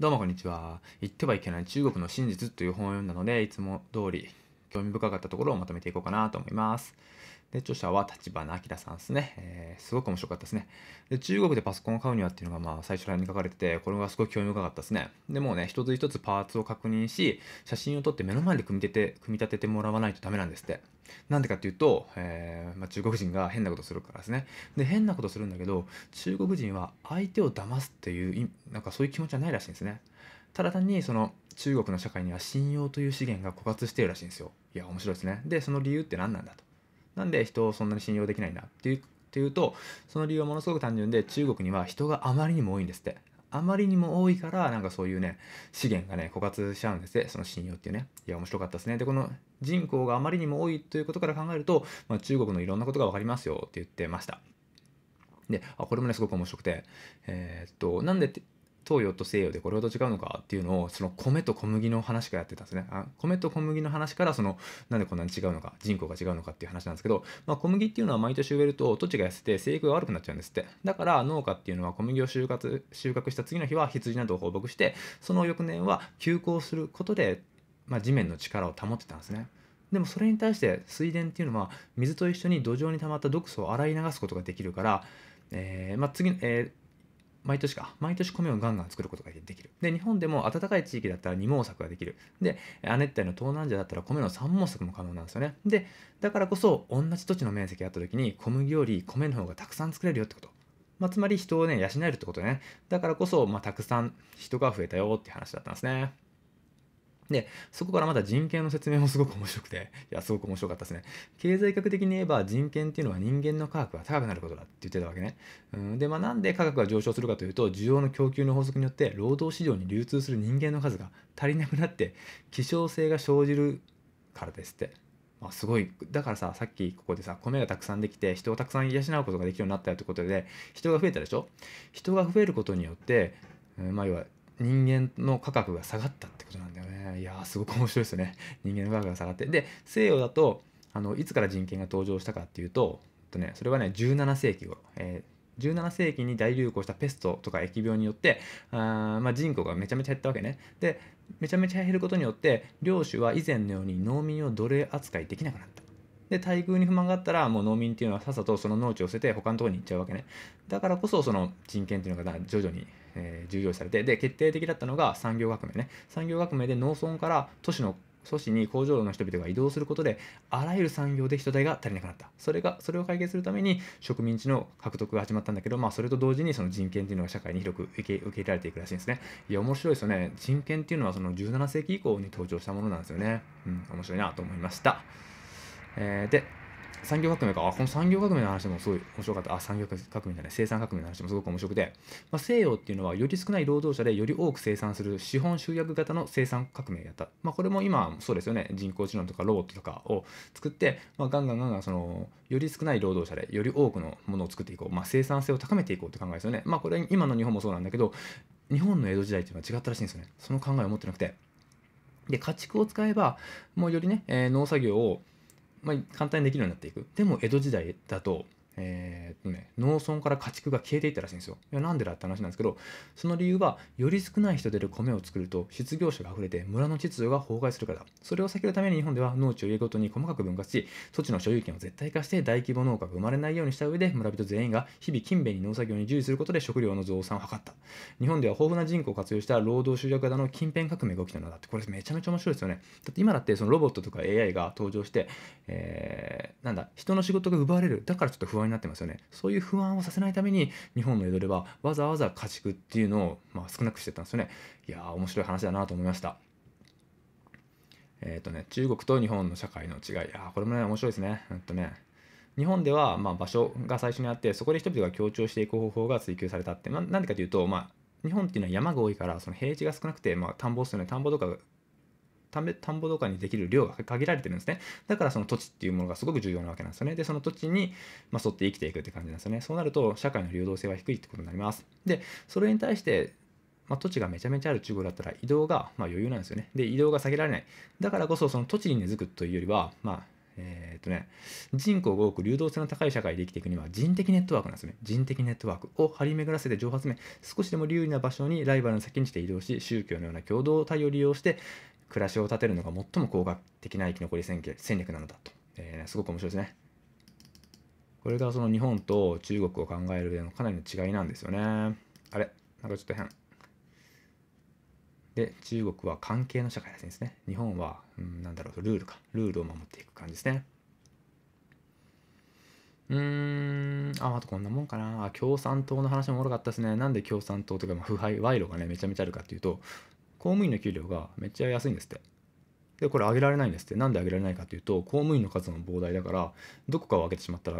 どうもこんにちは。言ってはいけない中国の真実という本を読んだので、いつも通り興味深かったところをまとめていこうかなと思います。で、著者は立花明さんですね、えー、すごく面白かったですね。で、中国でパソコンを買うにはっていうのが、まあ、最初らに書かれてて、これがすごい興味深かったですね。で、もうね、一つ一つパーツを確認し、写真を撮って目の前で組み立てて、組み立ててもらわないとダメなんですって。なんでかっていうと、えー、まあ、中国人が変なことするからですね。で、変なことするんだけど、中国人は相手を騙すっていう、なんかそういう気持ちはないらしいんですね。ただ単にその中国の社会には信用という資源が枯渇しているらしいんですよ。いや、面白いですね。で、その理由って何なんだと。なんで人をそんなに信用できないんだっていうというとその理由はものすごく単純で中国には人があまりにも多いんですってあまりにも多いからなんかそういうね資源がね枯渇しちゃうんですねその信用っていうねいや面白かったですねでこの人口があまりにも多いということから考えると、まあ、中国のいろんなことが分かりますよって言ってましたであこれもねすごく面白くてえー、っとなんで東洋と西洋でこれほど違うのかっていうのをその米と小麦の話からやってたんですねあ米と小麦の話からそのなんでこんなに違うのか人口が違うのかっていう話なんですけど、まあ、小麦っていうのは毎年植えると土地が痩せて生育が悪くなっちゃうんですってだから農家っていうのは小麦を収穫収穫した次の日は羊などを放牧してその翌年は休耕することで、まあ、地面の力を保ってたんですねでもそれに対して水田っていうのは水と一緒に土壌に溜まった毒素を洗い流すことができるから、えーまあ、次、えー毎年か、毎年米をガンガン作ることができる。で、日本でも暖かい地域だったら二毛作ができる。で、亜熱帯の東南アジアだったら米の三毛作も可能なんですよね。で、だからこそ、同じ土地の面積があった時に、小麦より米の方がたくさん作れるよってこと。まあ、つまり人をね、養えるってことね。だからこそ、まあ、たくさん人が増えたよって話だったんですね。で、そこからまた人権の説明もすごく面白くて、いや、すごく面白かったですね。経済学的に言えば人権っていうのは人間の価格が高くなることだって言ってたわけね。うん、で、まあ、なんで価格が上昇するかというと、需要の供給の法則によって労働市場に流通する人間の数が足りなくなって、希少性が生じるからですって。まあ、すごいだからささっきここでさ米がたくさんできて人をたくさん養うことができるようになったよってことで人が増えたでしょ人が増えることによって、うん、まあ要は人間の価格が下がったってことなんだよね。いやすごく面白いですよね。人間の価格が下がって。で、西洋だと、あのいつから人権が登場したかっていうと、とね、それはね、17世紀頃、えー、17世紀に大流行したペストとか疫病によってあ、まあ、人口がめちゃめちゃ減ったわけねでめちゃめちゃ減ることによって領主は以前のように農民を奴隷扱いできなくなったで待遇に不満があったらもう農民っていうのはさっさとその農地を捨てて他のとこに行っちゃうわけねだからこそその人権っていうのが徐々に、えー、重要視されてで決定的だったのが産業革命ね産業革命で農村から都市の都市に工場の人々が移動することであらゆる産業で人手が足りなくなったそれがそれを解決するために植民地の獲得が始まったんだけど、まあ、それと同時にその人権っていうのが社会に広く受け入れられていくらしいんですねいや面白いですよね人権っていうのはその17世紀以降に登場したものなんですよねうん面白いなと思いましたえー、で、産業革命か、あ、この産業革命の話もすごい面白かった。あ、産業革命じゃない、生産革命の話もすごく面白くて、まあ、西洋っていうのはより少ない労働者でより多く生産する資本集約型の生産革命やった。まあ、これも今、そうですよね、人工知能とかロボットとかを作って、まあ、ガンガンガンガン、その、より少ない労働者でより多くのものを作っていこう。まあ、生産性を高めていこうって考えですよね。まあ、これ今の日本もそうなんだけど、日本の江戸時代っていうのは違ったらしいんですよね。その考えを持ってなくて。で、家畜を使えば、もうよりね、えー、農作業をまあ、簡単にできるようになっていくでも江戸時代だと、えー農村から家畜が消えていったらしいんですよ。いやなんでだって話なんですけど、その理由は、より少ない人出る米を作ると失業者が溢れて村の秩序が崩壊するからだ。それを避けるために日本では農地を家ごとに細かく分割し、土地の所有権を絶対化して大規模農家が生まれないようにした上で、村人全員が日々勤勉に農作業に従事することで食料の増産を図った。日本では豊富な人口を活用した労働集約型の近辺革命が起きたのだって、これめちゃめちゃ面白いですよね。だって今だってそのロボットとか AI が登場して、えー、なんだ、人の仕事が奪われる。だからちょっと不安になってますよね。そういう不不安をさせないために日本の江戸ではわざわざ家畜っていうのを、まあ、少なくしてたんですよねいやー面白い話だなと思いましたえっ、ー、とね中国と日本の社会の違いいやこれもね面白いですねうんとね日本ではまあ場所が最初にあってそこで人々が強調していく方法が追求されたって、まあ、なんでかというとまあ日本っていうのは山が多いからその平地が少なくて、まあ、田んぼっすよね田んぼとか田んぼとかにできる量が限られてるんですね。だからその土地っていうものがすごく重要なわけなんですよね。で、その土地に、ま沿って生きていくって感じなんですよね。そうなると社会の流動性は低いってことになります。で、それに対して、まあ、土地がめちゃめちゃある中国だったら移動がま余裕なんですよね。で、移動が下げられない。だからこそその土地に根付くというよりは、まあ、えー、っとね、人口が多く流動性の高い社会で生きていくには人的ネットワークなんですね。人的ネットワークを張り巡らせて蒸発目、少しでも有利な場所にライバルの先にして移動し、宗教のような共同体を利用して、暮らしを立てるのが最も効果的な生き残り戦略なのだと、えー、すごく面白いですね。これがその日本と中国を考える上のかなりの違いなんですよね。あれなんかちょっと変。で、中国は関係の社会らしいですね。日本は、うん、なんだろう、ルールか。ルールを守っていく感じですね。うーん、あ、あとこんなもんかな。共産党の話もおもろかったですね。なんで共産党というか、腐敗、賄賂がね、めちゃめちゃあるかっていうと、公務員の給料がめっちゃ安いんですってでこれ上げられないんですってなんで上げられないかというと公務員の数も膨大だからどこかを上げてしまったら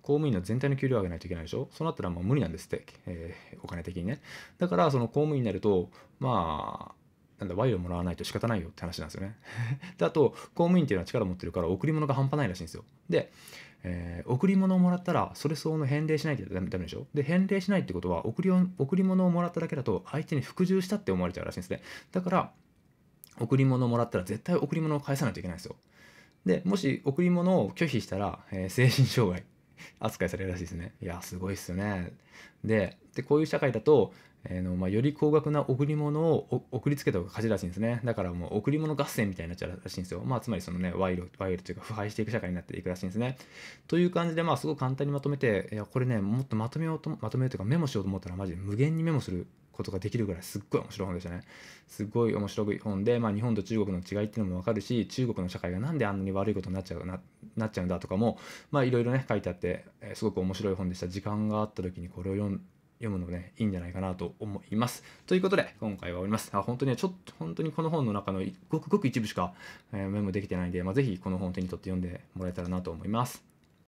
公務員の全体の給料を上げないといけないでしょそうなったらもう無理なんですって、えー、お金的にねだからその公務員になるとまあなんだ、賄賂もらわないと仕方ないよって話なんですよね で、あと、公務員っていうのは力を持ってるから、贈り物が半端ないらしいんですよ。で、えー、贈り物をもらったらそれ相応の返礼しないとダメでしょで返礼しないってことは贈り贈り物をもらっただけだと相手に服従したって思われちゃうらしいんですねだから贈り物をもらったら絶対贈り物を返さないといけないんですよでもし贈り物を拒否したら、えー、精神障害 扱いされるらしいですね。いや、すごいっすよね。で、でこういう社会だと、えーのまあ、より高額な贈り物を送りつけた方が勝ちらしいんですね。だからもう贈り物合戦みたいになっちゃうらしいんですよ。まあ、つまりそのね、賄賂、賄賂というか腐敗していく社会になっていくらしいんですね。という感じで、まあ、すごく簡単にまとめて、いや、これね、もっとまとめようと、まとめようというかメモしようと思ったら、マジで無限にメモすることができるぐらいすっごい面白い本でしたね。すっごい面白い本で、まあ、日本と中国の違いっていうのも分かるし中国の社会が何であんなに悪いことになっちゃうななっちゃうんだとかもいろいろね書いてあって、えすごく面白い本でした。時間があった時にこれを読ん読むのもね、いいんじゃないかなと思います。ということで、今回は終わります。あ本当にね、ちょっと、本当にこの本の中のごくごく一部しか、えー、メモできてないんで、まあ、ぜひこの本を手に取って読んでもらえたらなと思います。